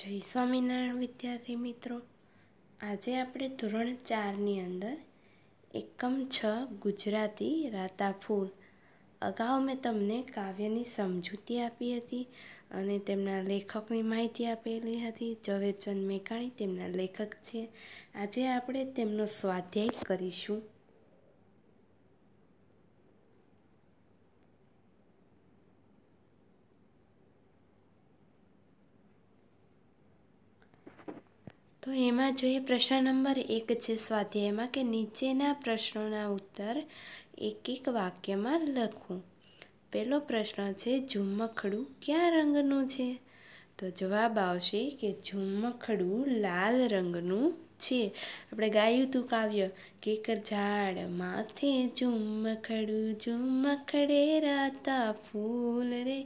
જય સ્વામિનારાયણ વિદ્યાર્થી મિત્રો આજે આપણે ધોરણ ચારની અંદર એકમ છ ગુજરાતી રાતા ફૂલ અગાઉ મેં તમને કાવ્યની સમજૂતી આપી હતી અને તેમના લેખકની માહિતી આપેલી હતી ઝવેરચંદ મેઘાણી તેમના લેખક છે આજે આપણે તેમનો સ્વાધ્યાય કરીશું તો એમાં જોઈએ પ્રશ્ન નંબર એક છે સ્વાધ્યાયમાં કે નીચેના પ્રશ્નોના ઉત્તર એક એક વાક્યમાં લખું પહેલો પ્રશ્ન છે ઝુમ્મખડું કયા રંગનું છે તો જવાબ આવશે કે ઝુમ્મખડું લાલ રંગનું છે આપણે ગાયું તું કાવ્ય કે એક ઝાડ માથે ઝુમ્મખડું ઝુમ્મખડે રાતા ફૂલ રે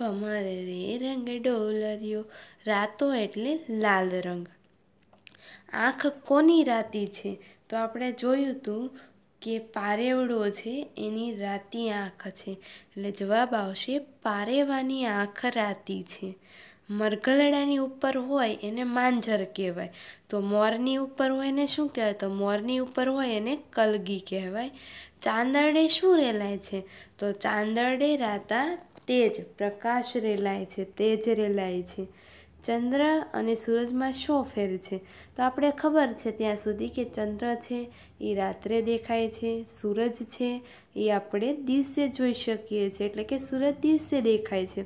ભમર રે રંગ ડોલરિયો રાતો એટલે લાલ રંગ આંખ કોની રાતી છે તો આપણે જોયું હતું કે પારેવડો છે એની રાતી આંખ છે એટલે જવાબ આવશે પારેવાની આંખ રાતી છે મરઘલડાની ઉપર હોય એને માંજર કહેવાય તો મોરની ઉપર હોય એને શું કહેવાય તો મોરની ઉપર હોય એને કલગી કહેવાય ચાંદરડે શું રેલાય છે તો ચાંદરડે રાતા તેજ પ્રકાશ રેલાય છે તેજ રેલાય છે ચંદ્ર અને સૂરજમાં શો ફેર છે તો આપણે ખબર છે ત્યાં સુધી કે ચંદ્ર છે એ રાત્રે દેખાય છે સૂરજ છે એ આપણે દિવસે જોઈ શકીએ છીએ એટલે કે સૂરજ દિવસે દેખાય છે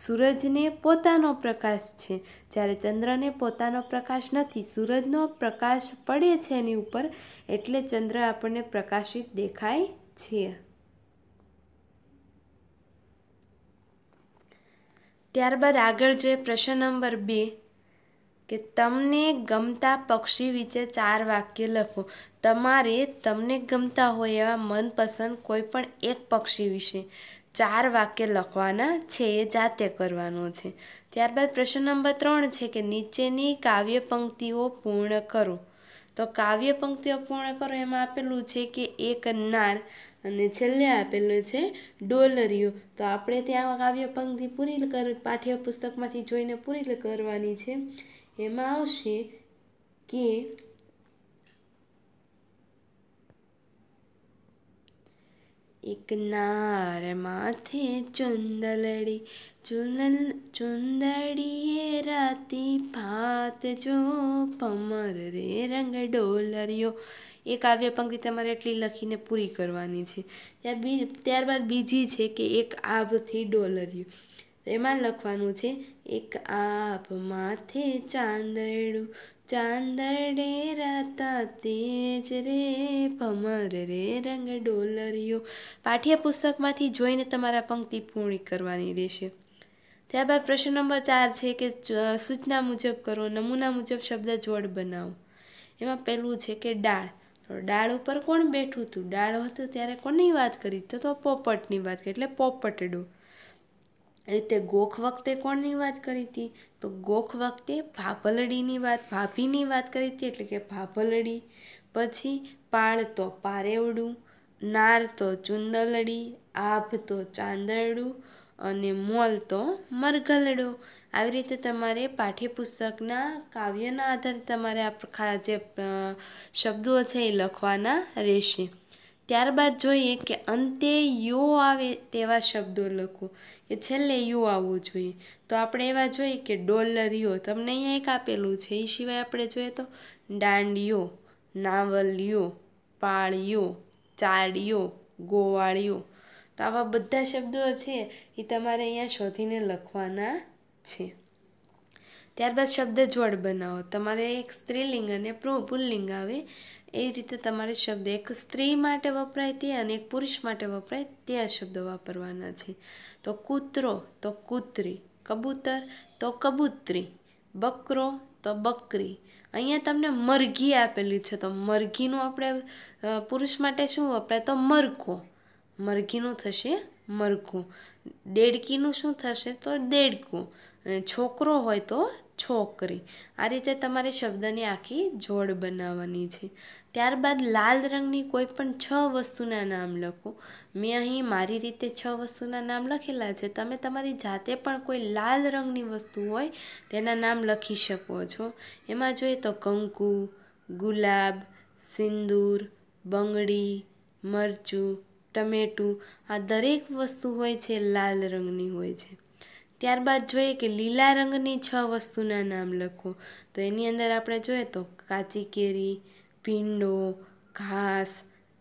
સૂરજને પોતાનો પ્રકાશ છે જ્યારે ચંદ્રને પોતાનો પ્રકાશ નથી સૂરજનો પ્રકાશ પડે છે એની ઉપર એટલે ચંદ્ર આપણને પ્રકાશિત દેખાય છે ત્યારબાદ આગળ જોઈએ પ્રશ્ન નંબર બે કે તમને ગમતા પક્ષી વિશે ચાર વાક્ય લખો તમારે તમને ગમતા હોય એવા મનપસંદ કોઈ પણ એક પક્ષી વિશે ચાર વાક્ય લખવાના છે એ જાતે કરવાનો છે ત્યારબાદ પ્રશ્ન નંબર ત્રણ છે કે નીચેની કાવ્ય પંક્તિઓ પૂર્ણ કરો તો કાવ્ય પંક્તિઓ પૂર્ણ કરો એમાં આપેલું છે કે એક નાર અને છેલ્લે આપેલું છે ડોલરિયું તો આપણે ત્યાં કાવ્ય પંક્તિ પૂરી કર પાઠ્યપુસ્તકમાંથી જોઈને પૂરી કરવાની છે એમાં આવશે કે એક નાર માથે ચુંદલડી ચુંદલ ચુંદડીએ રાતી ભાત જો પમર રે રંગ ડોલરિયો એ કાવ્ય પંક્તિ તમારે એટલી લખીને પૂરી કરવાની છે ત્યાં ત્યાર ત્યારબાદ બીજી છે કે એક આભથી ડોલરિયો એમાં લખવાનું છે એક આપ માથે ચાંદડું ચાંદડે રાતા તેજ રે ભમર રે રંગ ડોલરિયો પાઠ્યપુસ્તકમાંથી જોઈને તમારા પંક્તિ પૂર્ણ કરવાની રહેશે ત્યારબાદ પ્રશ્ન નંબર ચાર છે કે સૂચના મુજબ કરો નમૂના મુજબ શબ્દ જોડ બનાવો એમાં પહેલું છે કે ડાળ તો ડાળ ઉપર કોણ બેઠું હતું ડાળ હતું ત્યારે કોની વાત કરી તો પોપટની વાત કરી એટલે પોપટડો તે ગોખ વખતે કોણની વાત કરી હતી તો ગોખ વખતે ભાભલડીની વાત ભાભીની વાત કરી હતી એટલે કે ભાભલડી પછી પાળ તો પારેવડું નાર તો ચુંદલડી આભ તો ચાંદરડું અને મોલ તો મરઘલડો આવી રીતે તમારે પાઠ્યપુસ્તકના કાવ્યના આધારે તમારે આ જે શબ્દો છે એ લખવાના રહેશે ત્યારબાદ જોઈએ કે અંતે યો આવે તેવા શબ્દો લખો કે છેલ્લે યો આવવો જોઈએ તો આપણે એવા જોઈએ કે ડોલર યો તમને અહીંયા એક આપેલું છે એ સિવાય આપણે જોઈએ તો દાંડિયો નાવલિયો પાળિયો ચાડિયો ગોવાળિયો તો આવા બધા શબ્દો છે એ તમારે અહીંયા શોધીને લખવાના છે ત્યારબાદ શબ્દ જોડ બનાવો તમારે એક સ્ત્રીલિંગ અને પુલ્લિંગ આવે એ રીતે તમારે શબ્દ એક સ્ત્રી માટે વપરાય તે અને એક પુરુષ માટે વપરાય તે આ શબ્દ વાપરવાના છે તો કૂતરો તો કૂતરી કબૂતર તો કબૂતરી બકરો તો બકરી અહીંયા તમને મરઘી આપેલી છે તો મરઘીનું આપણે પુરુષ માટે શું વપરાય તો મરઘો મરઘીનું થશે મરઘું દેડકીનું શું થશે તો દેડકું અને છોકરો હોય તો છોકરી આ રીતે તમારે શબ્દની આખી જોડ બનાવવાની છે ત્યારબાદ લાલ રંગની કોઈ પણ છ વસ્તુના નામ લખો મેં અહીં મારી રીતે છ વસ્તુના નામ લખેલા છે તમે તમારી જાતે પણ કોઈ લાલ રંગની વસ્તુ હોય તેના નામ લખી શકો છો એમાં જોઈએ તો કંકુ ગુલાબ સિંદૂર બંગડી મરચું ટમેટું આ દરેક વસ્તુ હોય છે લાલ રંગની હોય છે ત્યારબાદ જોઈએ કે લીલા રંગની છ વસ્તુના નામ લખો તો એની અંદર આપણે જોઈએ તો કાચી કેરી ભીંડો ઘાસ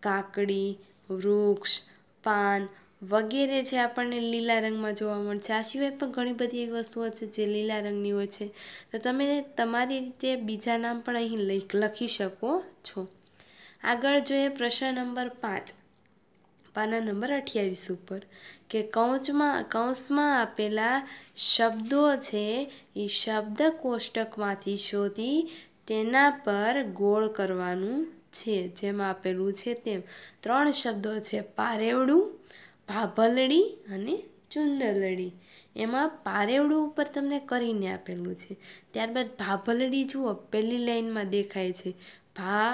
કાકડી વૃક્ષ પાન વગેરે જે આપણને લીલા રંગમાં જોવા મળશે આ સિવાય પણ ઘણી બધી એવી વસ્તુઓ છે જે લીલા રંગની હોય છે તો તમે તમારી રીતે બીજા નામ પણ અહીં લખી શકો છો આગળ જોઈએ પ્રશ્ન નંબર પાંચ પાના નંબર અઠ્યાવીસ ઉપર કે કૌંચમાં કૌંસમાં આપેલા શબ્દો છે એ શબ્દ કોષ્ટકમાંથી શોધી તેના પર ગોળ કરવાનું છે જેમ આપેલું છે તેમ ત્રણ શબ્દો છે પારેવડું ભાભલડી અને ચુંદલડી એમાં પારેવડું ઉપર તમને કરીને આપેલું છે ત્યારબાદ ભાભલડી જુઓ પહેલી લાઈનમાં દેખાય છે ભા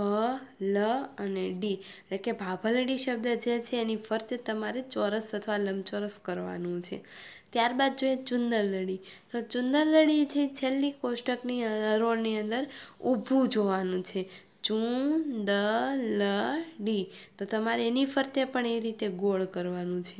ભ લ અને ડી એટલે કે ભાભલડી શબ્દ જે છે એની ફરતે તમારે ચોરસ અથવા લંબચોરસ કરવાનું છે ત્યારબાદ જોઈએ ચુંદરલડી તો ચુંદરલડી છે છેલ્લી કોષ્ટકની રોળની અંદર ઊભું જોવાનું છે ચું દ લ ડી તો તમારે એની ફરતે પણ એ રીતે ગોળ કરવાનું છે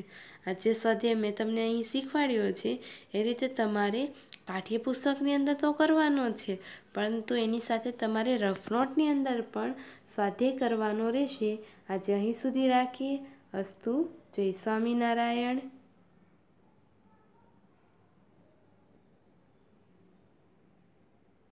આ જે સ્વાધ્યાય મેં તમને અહીં શીખવાડ્યો છે એ રીતે તમારે પાઠ્યપુસ્તકની અંદર તો કરવાનો છે પરંતુ એની સાથે તમારે રફ નોટની અંદર પણ સ્વાધ્યાય કરવાનો રહેશે આજે અહીં સુધી રાખીએ અસ્તુ જય સ્વામિનારાયણ